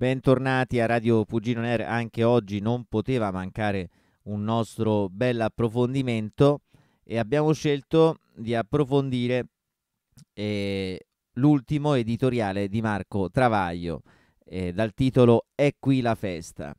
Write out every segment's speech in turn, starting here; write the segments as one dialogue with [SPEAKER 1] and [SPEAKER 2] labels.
[SPEAKER 1] Bentornati a Radio Pugino Air, anche oggi non poteva mancare un nostro bel approfondimento e abbiamo scelto di approfondire eh, l'ultimo editoriale di Marco Travaglio eh, dal titolo È qui la festa.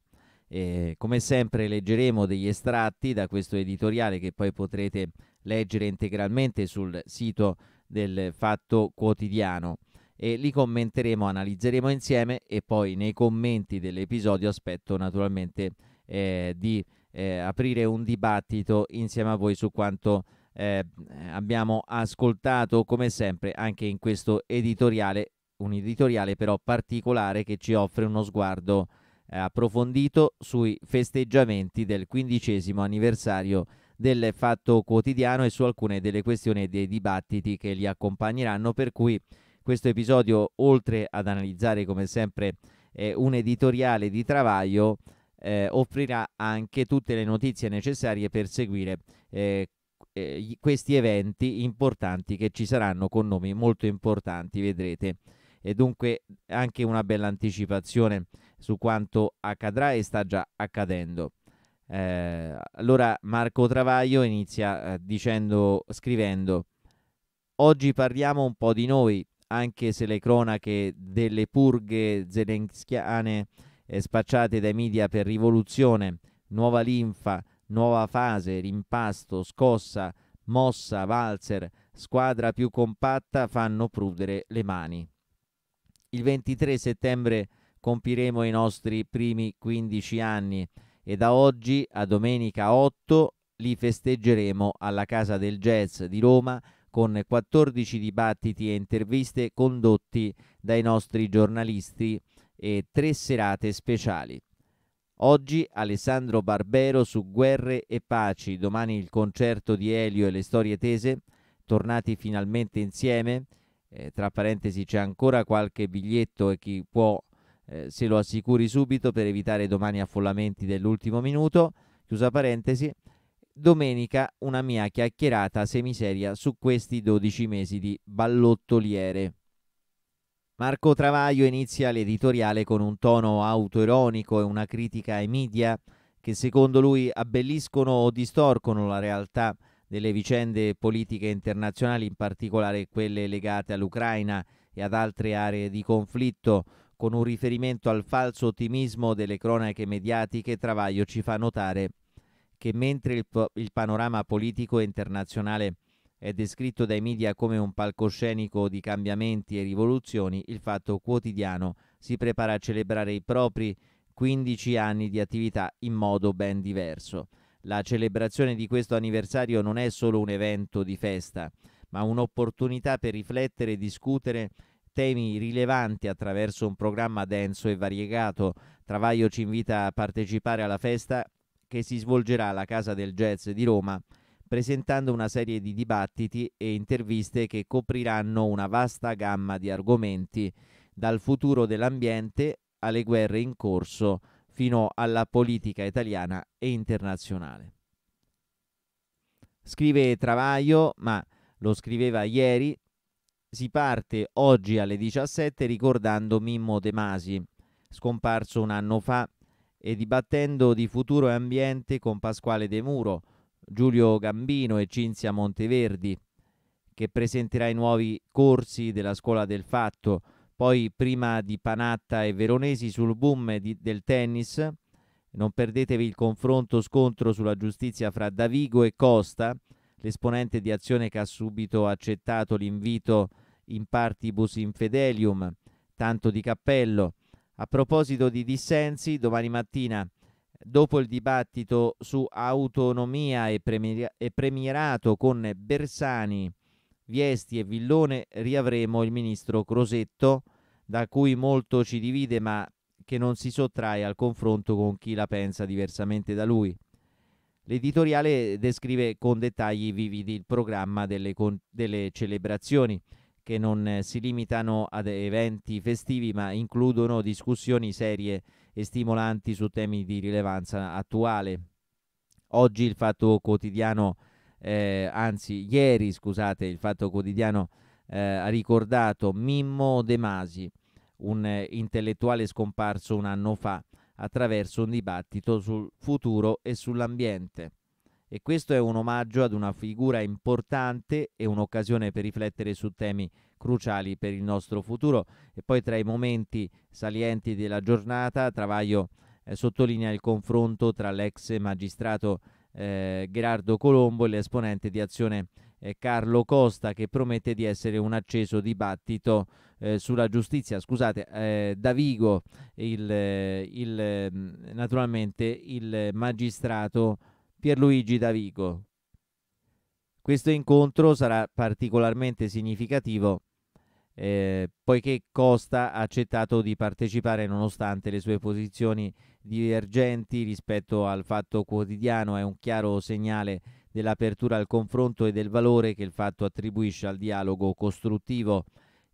[SPEAKER 1] Eh, come sempre leggeremo degli estratti da questo editoriale che poi potrete leggere integralmente sul sito del Fatto Quotidiano e li commenteremo, analizzeremo insieme e poi nei commenti dell'episodio aspetto naturalmente eh, di eh, aprire un dibattito insieme a voi su quanto eh, abbiamo ascoltato come sempre anche in questo editoriale, un editoriale però particolare che ci offre uno sguardo eh, approfondito sui festeggiamenti del quindicesimo anniversario del Fatto Quotidiano e su alcune delle questioni e dei dibattiti che li accompagneranno, per cui questo episodio, oltre ad analizzare come sempre eh, un editoriale di Travaglio, eh, offrirà anche tutte le notizie necessarie per seguire eh, eh questi eventi importanti che ci saranno con nomi molto importanti, vedrete. E dunque anche una bella anticipazione su quanto accadrà e sta già accadendo. Eh, allora Marco Travaglio inizia eh, dicendo, scrivendo, oggi parliamo un po' di noi, anche se le cronache delle purghe zelenskiane eh, spacciate dai media per rivoluzione, nuova linfa, nuova fase, rimpasto, scossa, mossa, valzer, squadra più compatta fanno prudere le mani. Il 23 settembre compiremo i nostri primi 15 anni e da oggi a domenica 8 li festeggeremo alla Casa del Jazz di Roma con 14 dibattiti e interviste condotti dai nostri giornalisti e tre serate speciali. Oggi Alessandro Barbero su Guerre e Paci, domani il concerto di Elio e le storie tese, tornati finalmente insieme. Eh, tra parentesi c'è ancora qualche biglietto e chi può eh, se lo assicuri subito per evitare domani affollamenti dell'ultimo minuto. Chiusa parentesi. Domenica una mia chiacchierata semiseria su questi 12 mesi di ballottoliere. Marco Travaglio inizia l'editoriale con un tono autoironico e una critica ai media che secondo lui abbelliscono o distorcono la realtà delle vicende politiche internazionali, in particolare quelle legate all'Ucraina e ad altre aree di conflitto. Con un riferimento al falso ottimismo delle cronache mediatiche, Travaglio ci fa notare che mentre il, il panorama politico internazionale è descritto dai media come un palcoscenico di cambiamenti e rivoluzioni, il fatto quotidiano si prepara a celebrare i propri 15 anni di attività in modo ben diverso. La celebrazione di questo anniversario non è solo un evento di festa, ma un'opportunità per riflettere e discutere temi rilevanti attraverso un programma denso e variegato. Travaglio ci invita a partecipare alla festa che si svolgerà alla Casa del Jazz di Roma, presentando una serie di dibattiti e interviste che copriranno una vasta gamma di argomenti, dal futuro dell'ambiente alle guerre in corso fino alla politica italiana e internazionale. Scrive Travaglio, ma lo scriveva ieri, si parte oggi alle 17 ricordando Mimmo De Masi, scomparso un anno fa e dibattendo di futuro e ambiente con Pasquale De Muro, Giulio Gambino e Cinzia Monteverdi, che presenterà i nuovi corsi della Scuola del Fatto, poi prima di Panatta e Veronesi sul boom di, del tennis. Non perdetevi il confronto scontro sulla giustizia fra Davigo e Costa, l'esponente di azione che ha subito accettato l'invito in partibus infedelium, tanto di cappello. A proposito di dissensi, domani mattina, dopo il dibattito su autonomia e, premierato con Bersani, Viesti e Villone, riavremo il ministro Crosetto, da cui molto ci divide, ma che non si sottrae al confronto con chi la pensa diversamente da lui. L'editoriale descrive con dettagli vividi il programma delle, delle celebrazioni che non eh, si limitano ad eventi festivi ma includono discussioni serie e stimolanti su temi di rilevanza attuale. Oggi il fatto quotidiano, eh, anzi ieri scusate, il fatto quotidiano eh, ha ricordato Mimmo De Masi, un eh, intellettuale scomparso un anno fa attraverso un dibattito sul futuro e sull'ambiente e questo è un omaggio ad una figura importante e un'occasione per riflettere su temi cruciali per il nostro futuro. E poi tra i momenti salienti della giornata, Travaglio eh, sottolinea il confronto tra l'ex magistrato eh, Gerardo Colombo e l'esponente di azione eh, Carlo Costa che promette di essere un acceso dibattito eh, sulla giustizia. Scusate, eh, Davigo, il, eh, il, mm, naturalmente il magistrato Pierluigi Davico. Questo incontro sarà particolarmente significativo eh, poiché Costa ha accettato di partecipare nonostante le sue posizioni divergenti rispetto al fatto quotidiano, è un chiaro segnale dell'apertura al confronto e del valore che il fatto attribuisce al dialogo costruttivo.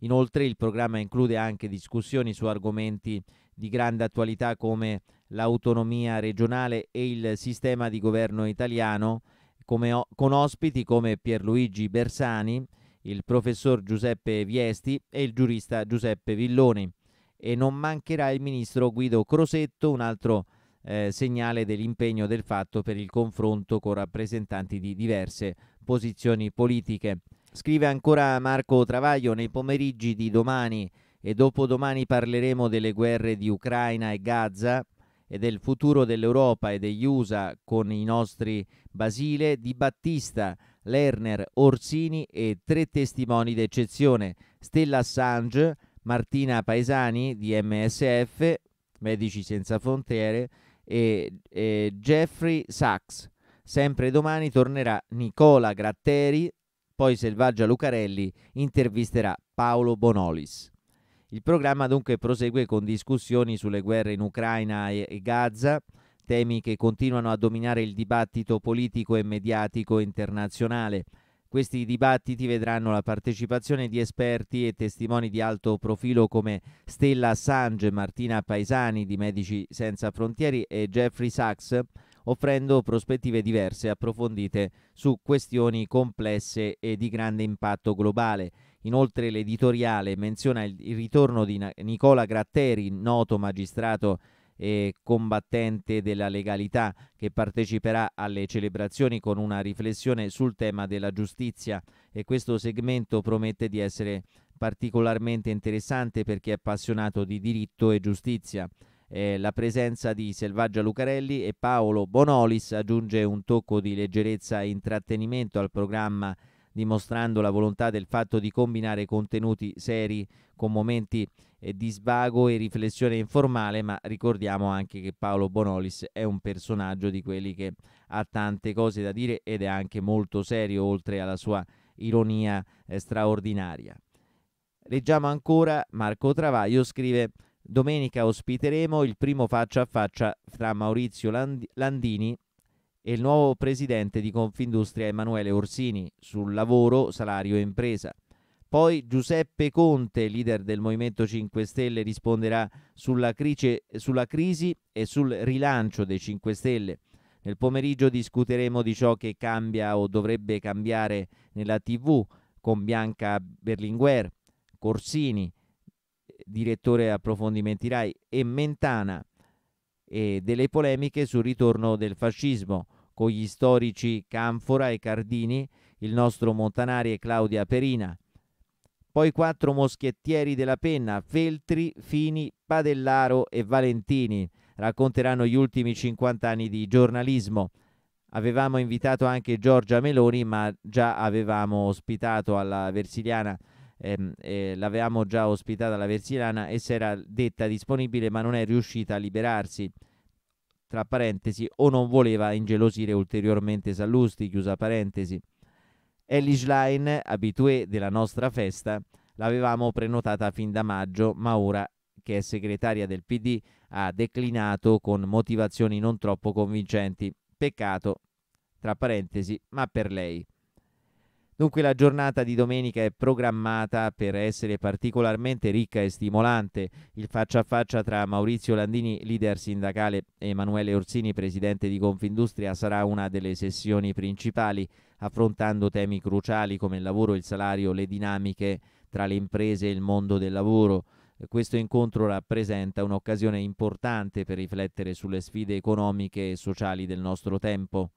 [SPEAKER 1] Inoltre il programma include anche discussioni su argomenti di grande attualità come l'autonomia regionale e il sistema di governo italiano, come, con ospiti come Pierluigi Bersani, il professor Giuseppe Viesti e il giurista Giuseppe Villoni. E non mancherà il ministro Guido Crosetto, un altro eh, segnale dell'impegno del fatto per il confronto con rappresentanti di diverse posizioni politiche. Scrive ancora Marco Travaglio nei pomeriggi di domani e dopodomani parleremo delle guerre di Ucraina e Gaza e del futuro dell'Europa e degli USA con i nostri Basile, Di Battista, Lerner, Orsini e tre testimoni d'eccezione, Stella Assange, Martina Paesani di MSF, Medici Senza Frontiere, e, e Jeffrey Sachs. Sempre domani tornerà Nicola Gratteri, poi Selvaggia Lucarelli intervisterà Paolo Bonolis. Il programma dunque prosegue con discussioni sulle guerre in Ucraina e Gaza, temi che continuano a dominare il dibattito politico e mediatico internazionale. Questi dibattiti vedranno la partecipazione di esperti e testimoni di alto profilo come Stella Assange, Martina Paisani di Medici Senza Frontieri e Jeffrey Sachs, offrendo prospettive diverse e approfondite su questioni complesse e di grande impatto globale. Inoltre l'editoriale menziona il, ritorno di Nicola Gratteri, noto magistrato e combattente della legalità, che parteciperà alle celebrazioni con una riflessione sul tema della giustizia e questo segmento promette di essere particolarmente interessante per chi è appassionato di diritto e giustizia eh, la presenza di Selvaggia Lucarelli e Paolo Bonolis aggiunge un tocco di leggerezza e intrattenimento al programma dimostrando la volontà del fatto di combinare contenuti seri con momenti eh, di svago e riflessione informale, ma ricordiamo anche che Paolo Bonolis è un personaggio di quelli che ha tante cose da dire ed è anche molto serio oltre alla sua ironia eh, straordinaria. Leggiamo ancora Marco Travaglio scrive Domenica ospiteremo il primo faccia a faccia fra Maurizio Landini e il nuovo presidente di Confindustria Emanuele Orsini sul lavoro, salario e impresa. Poi Giuseppe Conte, leader del Movimento 5 Stelle, risponderà sulla, crice, sulla crisi e sul rilancio dei 5 Stelle. Nel pomeriggio discuteremo di ciò che cambia o dovrebbe cambiare nella TV con Bianca Berlinguer, Corsini, direttore approfondimenti RAI, e Mentana e delle polemiche sul ritorno del fascismo con gli storici Canfora e Cardini, il nostro Montanari e Claudia Perina. Poi quattro moschettieri della penna, Feltri, Fini, Padellaro e Valentini, racconteranno gli ultimi 50 anni di giornalismo. Avevamo invitato anche Giorgia Meloni, ma già avevamo ospitato alla Versiliana ehm, eh, l'avevamo già ospitata alla Versilana e si era detta disponibile ma non è riuscita a liberarsi tra parentesi o non voleva ingelosire ulteriormente Sallusti chiusa parentesi Ellie Schlein abitué della nostra festa l'avevamo prenotata fin da maggio ma ora che è segretaria del PD ha declinato con motivazioni non troppo convincenti peccato tra parentesi ma per lei Dunque la giornata di domenica è programmata per essere particolarmente ricca e stimolante. Il faccia a faccia tra Maurizio Landini, leader sindacale, e Emanuele Orsini, presidente di Confindustria, sarà una delle sessioni principali, affrontando temi cruciali come il lavoro, il salario, le dinamiche tra le imprese e il mondo del lavoro. Questo incontro rappresenta un'occasione importante per riflettere sulle sfide economiche e sociali del nostro tempo.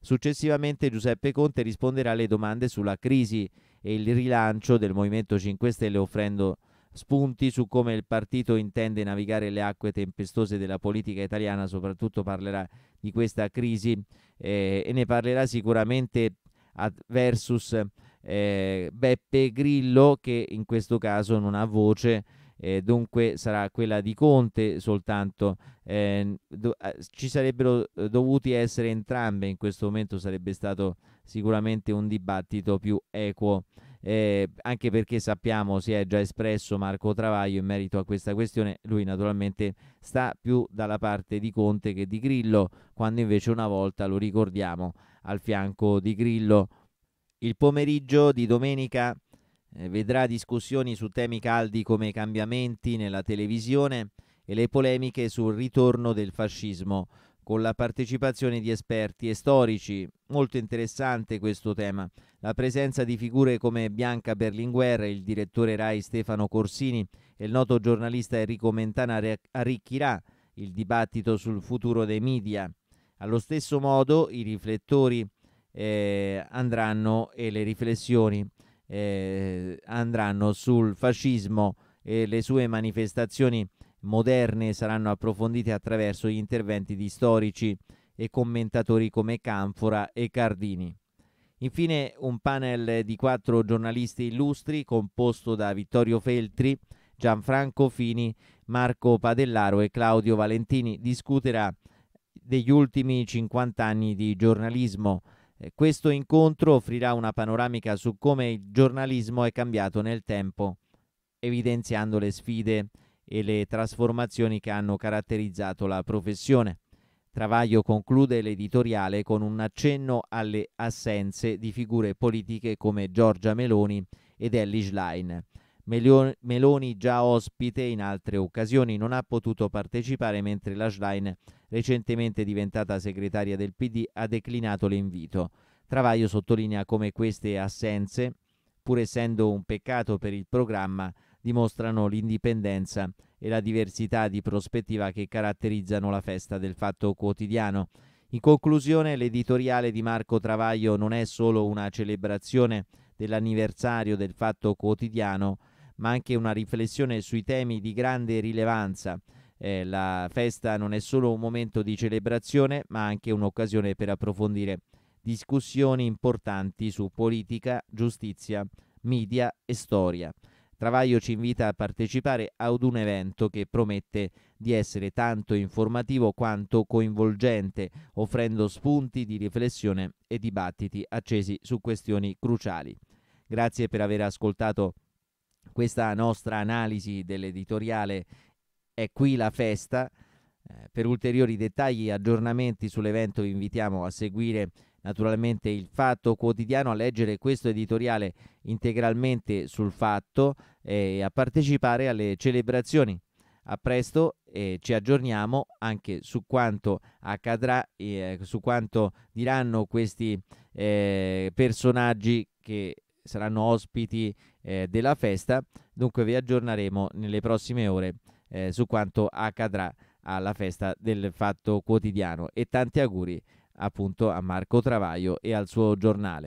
[SPEAKER 1] Successivamente Giuseppe Conte risponderà alle domande sulla crisi e il rilancio del Movimento 5 Stelle offrendo spunti su come il partito intende navigare le acque tempestose della politica italiana, soprattutto parlerà di questa crisi eh, e ne parlerà sicuramente ad versus eh, Beppe Grillo che in questo caso non ha voce eh, dunque sarà quella di Conte soltanto. Ehm, eh, do, ci sarebbero eh, dovuti essere entrambe, in questo momento sarebbe stato sicuramente un dibattito più equo. Eh, anche perché sappiamo si è già espresso Marco Travaglio in merito a questa questione, lui naturalmente sta più dalla parte di Conte che di Grillo, quando invece una volta lo ricordiamo al fianco di Grillo. Il pomeriggio di domenica eh, vedrà discussioni su temi caldi come i cambiamenti nella televisione e le polemiche sul ritorno del fascismo, con la partecipazione di esperti e storici. Molto interessante questo tema. La presenza di figure come Bianca Berlinguer, il direttore Rai Stefano Corsini e il noto giornalista Enrico Mentana arricchirà il dibattito sul futuro dei media. Allo stesso modo i riflettori eh, andranno e le riflessioni eh, andranno sul fascismo e le sue manifestazioni moderne saranno approfondite attraverso gli interventi di storici e commentatori come Canfora e Cardini. Infine un panel di quattro giornalisti illustri composto da Vittorio Feltri, Gianfranco Fini, Marco Padellaro e Claudio Valentini discuterà degli ultimi 50 anni di giornalismo questo incontro offrirà una panoramica su come il giornalismo è cambiato nel tempo, evidenziando le sfide e le trasformazioni che hanno caratterizzato la professione. Travaglio conclude l'editoriale con un accenno alle assenze di figure politiche come Giorgia Meloni ed Ellis Line. Meloni, già ospite in altre occasioni, non ha potuto partecipare mentre la Schlein, recentemente diventata segretaria del PD, ha declinato l'invito. Travaglio sottolinea come queste assenze, pur essendo un peccato per il programma, dimostrano l'indipendenza e la diversità di prospettiva che caratterizzano la festa del fatto quotidiano. In conclusione, l'editoriale di Marco Travaglio non è solo una celebrazione dell'anniversario del fatto quotidiano, ma anche una riflessione sui temi di grande rilevanza. Eh, la festa non è solo un momento di celebrazione, ma anche un'occasione per approfondire discussioni importanti su politica, giustizia, media e storia. Travaglio ci invita a partecipare ad un evento che promette di essere tanto informativo quanto coinvolgente, offrendo spunti di riflessione e dibattiti accesi su questioni cruciali. Grazie per aver ascoltato questa nostra analisi dell'editoriale è qui la festa. Eh, per ulteriori dettagli e aggiornamenti sull'evento vi invitiamo a seguire naturalmente il Fatto Quotidiano, a leggere questo editoriale integralmente sul Fatto e a partecipare alle celebrazioni. A presto e ci aggiorniamo anche su quanto accadrà, eh, su quanto diranno questi eh, personaggi che saranno ospiti eh, della festa. Dunque vi aggiorneremo nelle prossime ore eh, su quanto accadrà alla festa del Fatto Quotidiano e tanti auguri appunto a Marco Travaglio e al suo giornale.